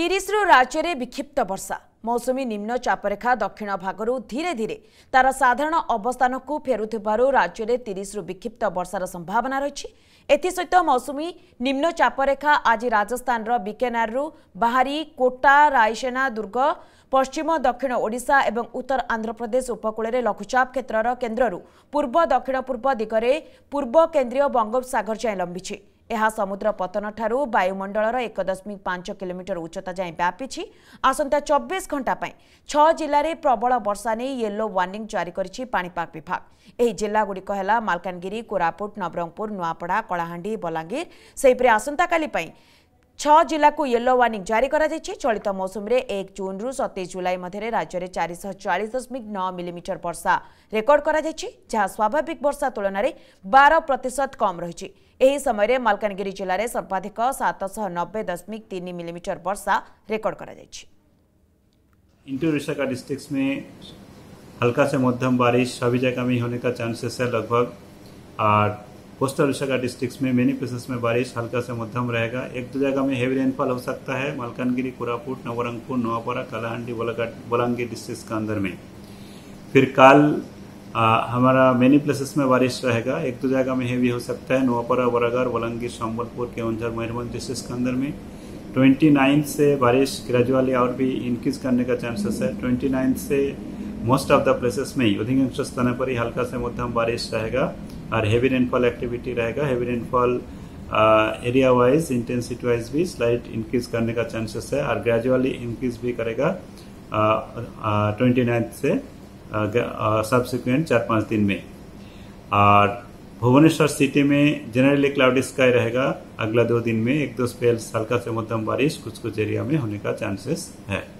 ତିରିଶର ରାଜ୍ୟରେ ବିକ୍ଷିପ୍ତ ବର୍ଷା ମୌସୁମୀ ନିମ୍ନ ଚାପରେଖା ଦକ୍ଷିଣ ଭାଗରୁ ଧୀରେ ଧୀରେ ତା'ର ସାଧାରଣ ଅବସ୍ଥାନକୁ ଫେରୁଥିବାରୁ ରାଜ୍ୟରେ ତିରିଶରୁ ବିକ୍ଷିପ୍ତ ବର୍ଷାର ସମ୍ଭାବନା ରହିଛି ଏଥିସହିତ ମୌସୁମୀ ନିମ୍ନ ଚାପରେଖା ଆଜି ରାଜସ୍ଥାନର ବିକେନାରରୁ ବାହାରି କୋଟା ରାଇସେନା ଦୁର୍ଗ ପଶ୍ଚିମ ଦକ୍ଷିଣ ଓଡ଼ିଶା ଏବଂ ଉତ୍ତର ଆନ୍ଧ୍ରପ୍ରଦେଶ ଉପକୂଳରେ ଲଘୁଚାପ କ୍ଷେତ୍ରର କେନ୍ଦ୍ରରୁ ପୂର୍ବ ଦକ୍ଷିଣ ପୂର୍ବ ଦିଗରେ ପୂର୍ବ କେନ୍ଦ୍ରୀୟ ବଙ୍ଗୋପସାଗର ଯାଏଁ ଲମ୍ବିଛି ଏହା ସମୁଦ୍ର ପତନଠାରୁ ବାୟୁମଣ୍ଡଳର ଏକ ଦଶମିକ ପାଞ୍ଚ କିଲୋମିଟର ଉଚ୍ଚତା ଯାଏଁ ବ୍ୟାପିଛି ଆସନ୍ତା ଚବିଶ ଘଣ୍ଟା ପାଇଁ ଛଅ ଜିଲ୍ଲାରେ ପ୍ରବଳ ବର୍ଷା ନେଇ ୟେଲୋ ୱାର୍ଣ୍ଣିଂ ଜାରି କରିଛି ପାଣିପାଗ ବିଭାଗ ଏହି ଜିଲ୍ଲାଗୁଡ଼ିକ ହେଲା ମାଲକାନଗିରି କୋରାପୁଟ ନବରଙ୍ଗପୁର ନୂଆପଡ଼ା କଳାହାଣ୍ଡି ବଲାଙ୍ଗୀର ସେହିପରି ଆସନ୍ତାକାଲି ପାଇଁ छिला येलो वार्णिंग जारी कर चलित मौसम एक जून रु सतई जुलाई मध्य राज्य में चार शह चालीस दशमिक नौ मिलीमिटर वर्षा रेकर्ड स्वाभाविक वर्षा तुलन में बार प्रतिशत कम रही समय मलकानगि जिले में सर्वाधिक सतशह नब्बे दशमिक तीन मिलीमिटर वर्षा रेकर्ड कर हल्का से मध्यम बारिश सभी जगह में होने का चांसेस है लगभग कोस्टल विशाखा डिस्ट्रिक्ट में मेनी प्लेसेस में बारिश हल्का से मध्यम रहेगा एक दो जगह में हेवी रेनफॉल हो सकता है मलकानगिरी कोरापुट नवरंगपुर नवापारा बोलाघाट बोलांगीर डिस्ट्रिक्ट के अंदर में फिर कल हमारा मेनी प्लेसेस में बारिश रहेगा एक दो जगह में हेवी हो सकता है नोआपारा वरागर वलंगीर संबलपुर केवंझर मयूरभंज डिस्ट्रिक्स के अंदर में ट्वेंटी से बारिश ग्रेजुअली और भी इंक्रीज करने का चांसेस है ट्वेंटी से मोस्ट ऑफ द प्लेसेस में ही अधिकांश स्थानों पर ही हल्का से मध्यम बारिश रहेगा और हेवी रेनफॉल एक्टिविटी रहेगा heavy rainfall area wise intensity wise भी स्लाइड इंक्रीज करने का चांसेस है और ग्रेजुअली इंक्रीज भी करेगा ट्वेंटी uh, नाइन्थ uh, से सबसिक्वेंट चार पांच दिन में और भुवनेश्वर सिटी में जनरली क्लाउडी स्काई रहेगा अगला दो दिन में एक दो स्पेल हल्का से मध्यम बारिश कुछ कुछ एरिया में होने का चांसेस है